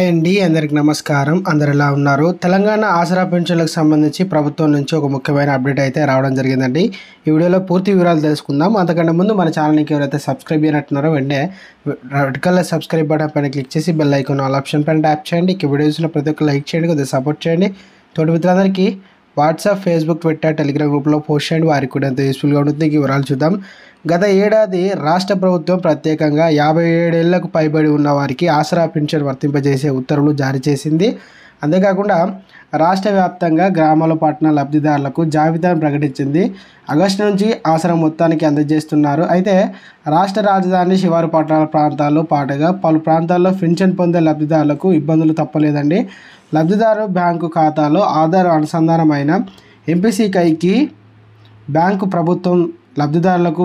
hi అండి అందరికి నమస్కారం అందరు ఎలా ఉన్నారు తెలంగాణ ఆసరా పెన్షన్లకు సంబంధించి ప్రభుత్వం నుంచి ఒక ముఖ్యమైన అప్డేట్ అయితే రావడం జరిగిందండి ఈ వీడియోలో పూర్తి వివరాలు తెలుసుకుందాం అంతకంటే ముందు మన ఛానల్కి ఎవరైతే సబ్స్క్రైబ్ చేయనట్టున్నారో వెంటనే రెడ్ కలర్ సబ్స్క్రైబ్ బటన్ పైన క్లిక్ చేసి బెల్ ఐకాన్ ఆల్ ఆప్షన్ పైన ట్యాప్ చేయండి ఈ వీడియోస్లో ప్రతి ఒక్క లైక్ చేయండి కొద్దిగా సపోర్ట్ చేయండి తోటి మిత్రులందరికీ వాట్సాప్ ఫేస్బుక్ ట్విట్టర్ టెలిగ్రామ్ గ్రూప్లో పోస్ట్ చేయండి వారికి కూడా ఎంత యూస్ఫుల్గా ఉంటుంది వివరాలు చూద్దాం గత ఏడాది రాష్ట్ర ప్రభుత్వం ప్రత్యేకంగా యాభై ఏడేళ్లకు పైబడి ఉన్న వారికి ఆసరా పెన్షన్ వర్తింపజేసే ఉత్తర్వులు జారీ చేసింది అంతేకాకుండా రాష్ట్ర వ్యాప్తంగా గ్రామాల పట్టణ లబ్ధిదారులకు జాబితాను ప్రకటించింది ఆగస్టు నుంచి ఆసరా మొత్తానికి అందజేస్తున్నారు అయితే రాష్ట్ర రాజధాని శివారు పట్టణ ప్రాంతాల్లో పాటుగా పలు ప్రాంతాల్లో పెన్షన్ పొందే లబ్ధిదారులకు ఇబ్బందులు తప్పలేదండి లబ్ధిదారు బ్యాంకు ఖాతాలో ఆధార్ అనుసంధానమైన ఎంపీసీకైకి బ్యాంకు ప్రభుత్వం లబ్ధిదారులకు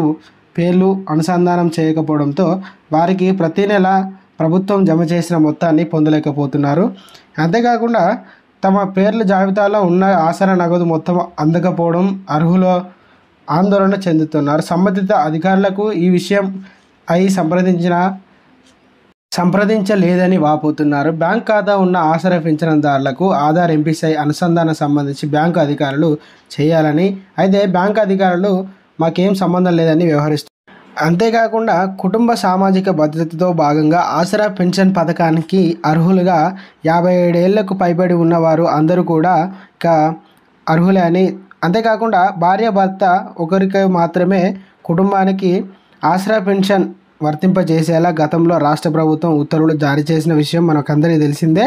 పేర్లు అనుసంధానం చేయకపోవడంతో వారికి ప్రతి నెల ప్రభుత్వం జమ చేసిన మొత్తాన్ని పొందలేకపోతున్నారు అంతేకాకుండా తమ పేర్ల జాబితాలో ఉన్న ఆసరా నగదు మొత్తం అందకపోవడం అర్హుల ఆందోళన చెందుతున్నారు సంబంధిత అధికారులకు ఈ విషయం అయి సంప్రదించిన సంప్రదించలేదని వాపోతున్నారు బ్యాంక్ ఖాతా ఉన్న ఆసరా పెంచినదారులకు ఆధార్ ఎంపీసీఐ అనుసంధానం సంబంధించి బ్యాంకు అధికారులు చేయాలని అయితే బ్యాంకు అధికారులు మాకేం సంబంధం లేదని వ్యవహరిస్తారు అంతేకాకుండా కుటుంబ సామాజిక భద్రతతో భాగంగా ఆసరా పెన్షన్ పథకానికి అర్హులుగా యాభై ఏడేళ్లకు పైబడి ఉన్నవారు అందరూ కూడా ఇక అర్హులే అని అంతేకాకుండా భార్య భర్త ఒకరికి మాత్రమే కుటుంబానికి ఆసరా పెన్షన్ వర్తింపజేసేలా గతంలో రాష్ట్ర ప్రభుత్వం ఉత్తర్వులు జారీ చేసిన విషయం మనకందరికీ తెలిసిందే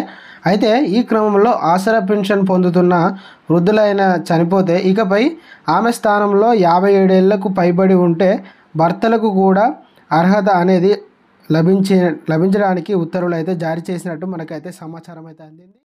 అయితే ఈ క్రమంలో ఆసరా పెన్షన్ పొందుతున్న వృద్ధులైన చనిపోతే ఇకపై ఆమె స్థానంలో యాభై ఏడేళ్లకు పైబడి ఉంటే భర్తలకు కూడా అర్హత అనేది లభించే లభించడానికి ఉత్తర్వులు అయితే జారీ చేసినట్టు మనకైతే సమాచారం అయితే అందింది